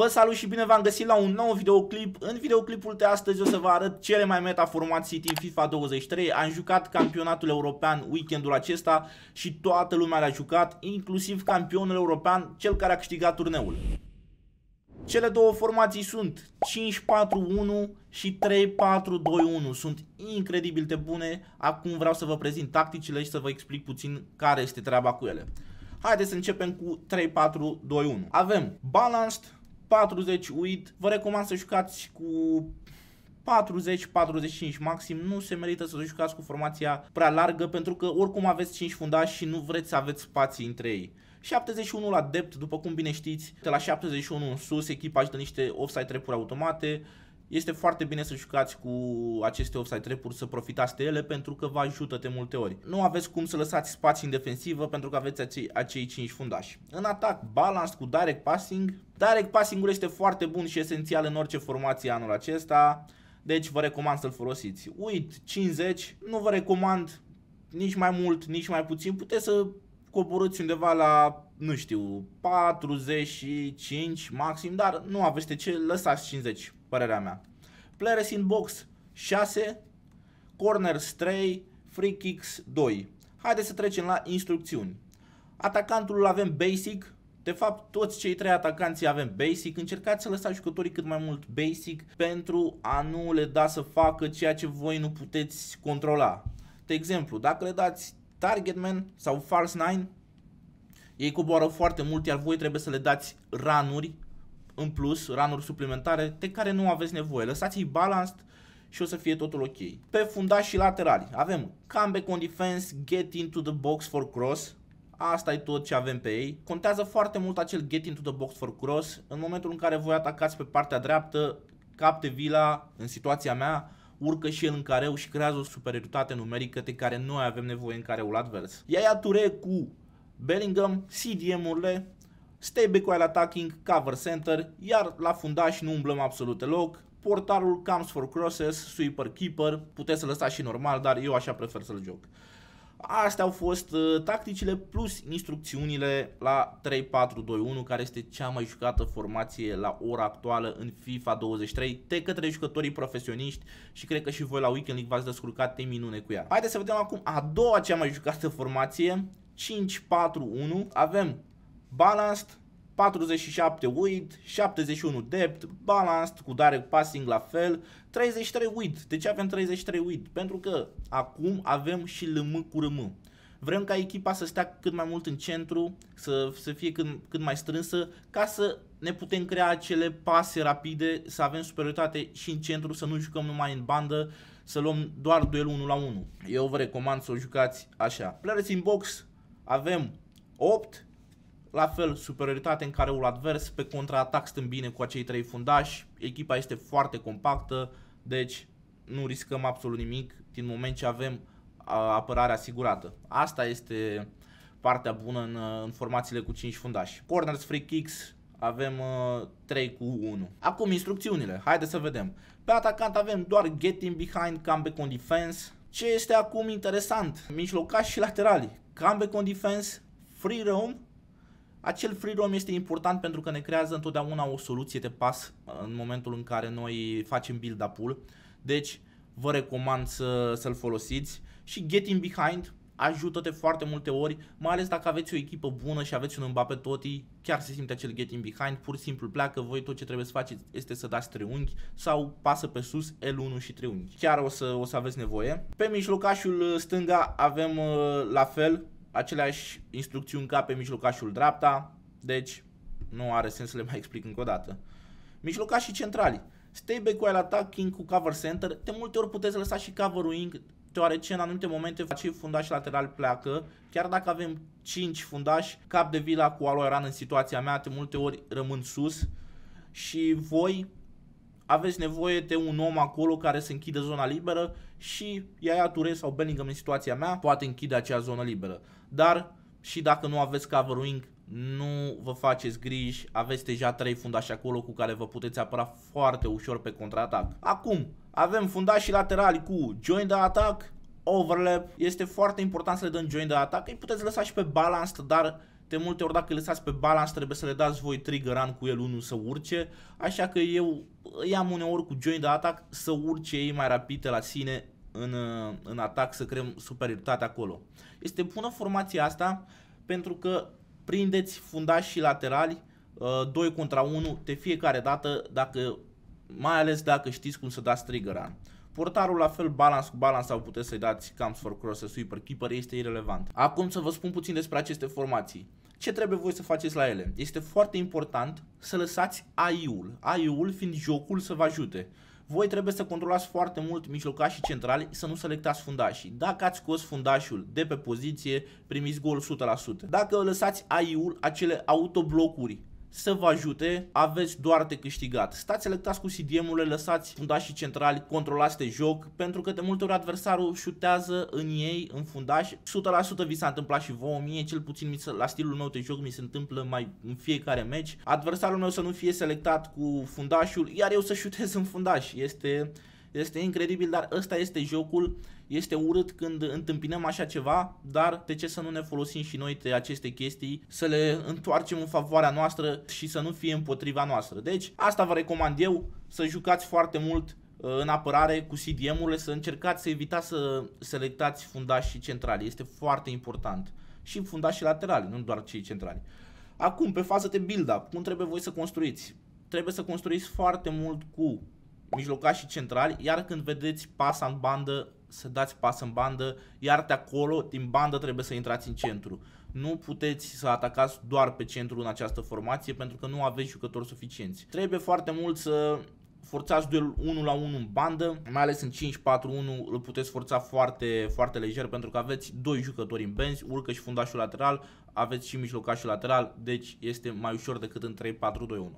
Vă salut și bine v-am găsit la un nou videoclip. În videoclipul de astăzi o să vă arăt cele mai meta format City în FIFA 23. Am jucat campionatul european weekendul acesta și toată lumea l-a jucat, inclusiv campionul european, cel care a câștigat turneul. Cele două formații sunt 5-4-1 și 3-4-2-1. Sunt incredibil de bune. Acum vreau să vă prezint tacticile și să vă explic puțin care este treaba cu ele. Haideți să începem cu 3-4-2-1. Avem Balanced, 40 uit, vă recomand să jucați cu 40-45 maxim, nu se merită să jucați cu formația prea largă pentru că oricum aveți 5 fundași și nu vreți să aveți spații între ei. 71 la depth, după cum bine știți, de la 71 în sus echipa își dă niște offside trepuri automate, este foarte bine să jucați cu aceste offside trepuri, să profitați de ele pentru că vă ajută de multe ori. Nu aveți cum să lăsați spații în defensivă pentru că aveți acei, acei 5 fundași. În atac, balans cu direct passing. Direct passing-ul este foarte bun și esențial în orice formație anul acesta. Deci vă recomand să-l folosiți. Uit 50, nu vă recomand nici mai mult, nici mai puțin. Puteți să coborâți undeva la nu știu, 45 maxim, dar nu aveți de ce, lăsați 50, părerea mea. Players in box 6, corners 3, free kicks 2. Haideți să trecem la instrucțiuni. Atacantul îl avem basic, de fapt, toți cei trei atacanți avem basic, încercați să lăsați jucătorii cât mai mult basic pentru a nu le da să facă ceea ce voi nu puteți controla. De exemplu, dacă le dați targetman sau false nine, ei coboară foarte mult, iar voi trebuie să le dați ranuri în plus, ranuri suplimentare de care nu aveți nevoie. Lăsați-i balanced și o să fie totul ok. Pe fundaș și laterali avem comeback on defense, get into the box for cross, asta e tot ce avem pe ei. Contează foarte mult acel get into the box for cross. În momentul în care voi atacați pe partea dreaptă, capte vila, în situația mea, urcă și el în careu și creează o superioritate numerică de care noi avem nevoie în careul advers. ia Ture cu Bellingham, CDM-urile, stay back while attacking, cover center, iar la fundaș nu umblăm absolut deloc, portarul comes for crosses, sweeper, keeper, puteți să lăsați și normal, dar eu așa prefer să-l joc. Astea au fost uh, tacticile plus instrucțiunile la 3-4-2-1 care este cea mai jucată formație la ora actuală în FIFA 23 de către jucătorii profesioniști și cred că și voi la Weekend League v-ați descurcat minune cu ea. Haideți să vedem acum a doua cea mai jucată formație 5-4-1, avem balanced 47 width 71 dept, balanced, cu dare passing la fel, 33 width De ce avem 33 width Pentru că acum avem și lm cu rm. Vrem ca echipa să stea cât mai mult în centru, să, să fie cât, cât mai strânsă, ca să ne putem crea acele pase rapide, să avem superioritate și în centru, să nu jucăm numai în bandă, să luăm doar duelul 1 la 1. Eu vă recomand să o jucați așa. Players in box, avem 8, la fel superioritate în careul advers, pe contraatac stăm bine cu acei trei fundași, echipa este foarte compactă, deci nu riscăm absolut nimic din moment ce avem apărarea asigurată. Asta este partea bună în, în formațiile cu 5 fundași. Corners, free kicks, avem uh, 3 cu 1. Acum instrucțiunile, haide să vedem. Pe atacant avem doar getting behind, comeback on defense, ce este acum interesant? Mijlocași și laterali. Comeback on defense, free roam. Acel free roam este important pentru că ne creează întotdeauna o soluție de pas uh, în momentul în care noi facem build-up-ul. Deci, vă recomand să, să-l folosiți. Și getting behind, ajută-te foarte multe ori, mai ales dacă aveți o echipă bună și aveți un Mbappe toti, chiar se simte acel getting behind, pur și simplu pleacă, voi tot ce trebuie să faceți este să dați triunghi sau pasă pe sus L1 și triunghi. Chiar o să, o să aveți nevoie. Pe mijlocașul uh, stânga avem uh, la fel aceleași instrucțiuni ca pe mijlocașul dreapta, deci nu are sens să le mai explic încă o dată. Mijlocașii centrali. Stay back while attacking cu cover center, de multe ori puteți lăsa și cover wing deoarece în anumite momente acei fundași lateral pleacă, chiar dacă avem 5 fundași, cap de vila cu Ran în situația mea, de multe ori rămân sus și voi aveți nevoie de un om acolo care să închide zona liberă și Iaia Ture sau Bellingham în situația mea poate închide acea zonă liberă. Dar și dacă nu aveți wing nu vă faceți griji, aveți deja trei fundași acolo cu care vă puteți apăra foarte ușor pe contraatac. Acum, avem fundașii laterali cu join the attack, overlap, este foarte important să le dăm join the attack, îi puteți lăsa și pe balanced, dar de multe ori dacă îi lăsați pe balanced trebuie să le dați voi trigger run cu el unul să urce, așa că eu i-am uneori cu join the attack să urce ei mai rapid la sine în, în atac, să creăm superioritate acolo. Este bună formația asta pentru că prindeți fundași și laterali 2 uh, contra 1 de fiecare dată, dacă, mai ales dacă știți cum să dați trigger run. Portarul la fel, balans cu balans sau puteți să-i dați camps for cross, sweeper, keeper, este irrelevant. Acum să vă spun puțin despre aceste formații. Ce trebuie voi să faceți la ele? Este foarte important să lăsați AI-ul, AI-ul fiind jocul să vă ajute voi trebuie să controlați foarte mult mijlocașii centrali să nu selectați fundașii. Dacă ați scos fundașul de pe poziție, primiți gol 100%. Dacă lăsați AI-ul, acele autoblocuri să vă ajute, aveți doar de câștigat. Stați selectați cu CDM-urile, lăsați fundașii centrali, controlați de joc, pentru că de multe ori adversarul șutează în ei, în fundaș. 100% vi s-a întâmplat și vouă mie, cel puțin la stilul meu de joc mi se întâmplă mai în fiecare meci. Adversarul meu să nu fie selectat cu fundașul, iar eu să șutez în fundaș. Este este incredibil, dar ăsta este jocul. Este urât când întâmpinăm așa ceva, dar de ce să nu ne folosim și noi de aceste chestii, să le întoarcem în favoarea noastră și să nu fie împotriva noastră. Deci, asta vă recomand eu, să jucați foarte mult uh, în apărare cu CDM-urile, să încercați să evitați să selectați fundașii centrali. Este foarte important. Și fundașii laterali, nu doar cei centrali. Acum, pe fază de build-up, cum trebuie voi să construiți? Trebuie să construiți foarte mult cu și centrali, iar când vedeți pasa în bandă, să dați pas în bandă, iar de acolo, din bandă, trebuie să intrați în centru. Nu puteți să atacați doar pe centru în această formație pentru că nu aveți jucători suficienți. Trebuie foarte mult să forțați duelul 1 la 1 în bandă, mai ales în 5-4-1 îl puteți forța foarte, foarte lejer pentru că aveți doi jucători în benzi, urcă și fundașul lateral, aveți și mijlocașul lateral, deci este mai ușor decât în 3-4-2-1.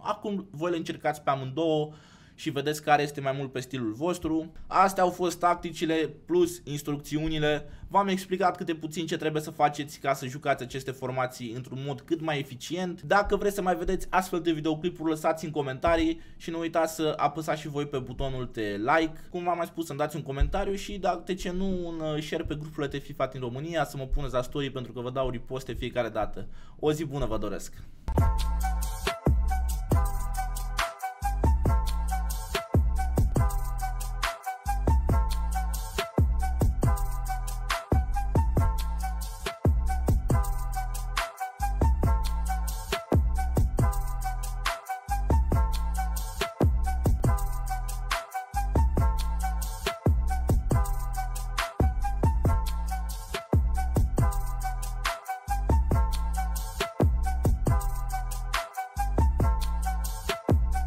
Acum voi le încercați pe amândouă, și vedeți care este mai mult pe stilul vostru. Astea au fost tacticile plus instrucțiunile. V-am explicat câte puțin ce trebuie să faceți ca să jucați aceste formații într-un mod cât mai eficient. Dacă vreți să mai vedeți astfel de videoclipuri, lăsați în comentarii și nu uitați să apăsați și voi pe butonul de like. Cum v-am mai spus, să-mi dați un comentariu și dacă de ce nu un uh, share pe grupurile de FIFA din România, să mă puneți la story pentru că vă dau riposte fiecare dată. O zi bună vă doresc!